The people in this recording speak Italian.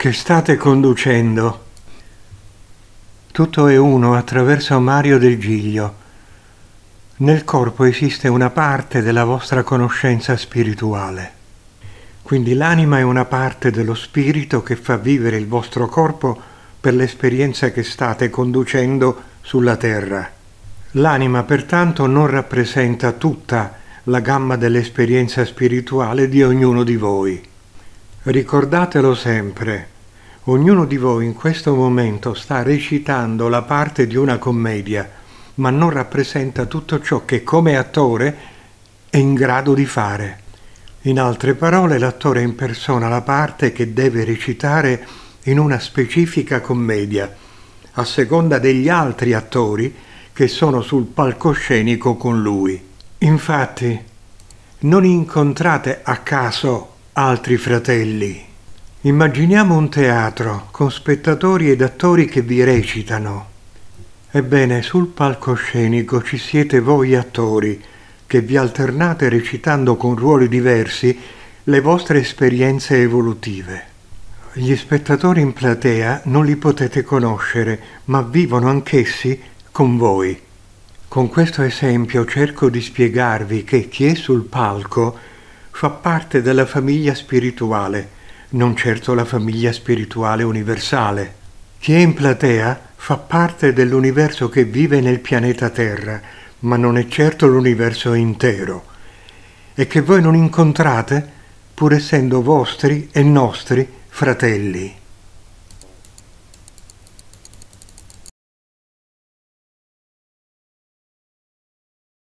che state conducendo. Tutto è uno attraverso Mario del Giglio. Nel corpo esiste una parte della vostra conoscenza spirituale. Quindi l'anima è una parte dello spirito che fa vivere il vostro corpo per l'esperienza che state conducendo sulla terra. L'anima pertanto non rappresenta tutta la gamma dell'esperienza spirituale di ognuno di voi. Ricordatelo sempre, ognuno di voi in questo momento sta recitando la parte di una commedia, ma non rappresenta tutto ciò che come attore è in grado di fare. In altre parole, l'attore impersona la parte che deve recitare in una specifica commedia, a seconda degli altri attori che sono sul palcoscenico con lui. Infatti, non incontrate a caso altri fratelli. Immaginiamo un teatro con spettatori ed attori che vi recitano. Ebbene, sul palcoscenico ci siete voi attori che vi alternate recitando con ruoli diversi le vostre esperienze evolutive. Gli spettatori in platea non li potete conoscere, ma vivono anch'essi con voi. Con questo esempio cerco di spiegarvi che chi è sul palco fa parte della famiglia spirituale, non certo la famiglia spirituale universale. Chi è in platea fa parte dell'universo che vive nel pianeta Terra, ma non è certo l'universo intero, e che voi non incontrate pur essendo vostri e nostri fratelli.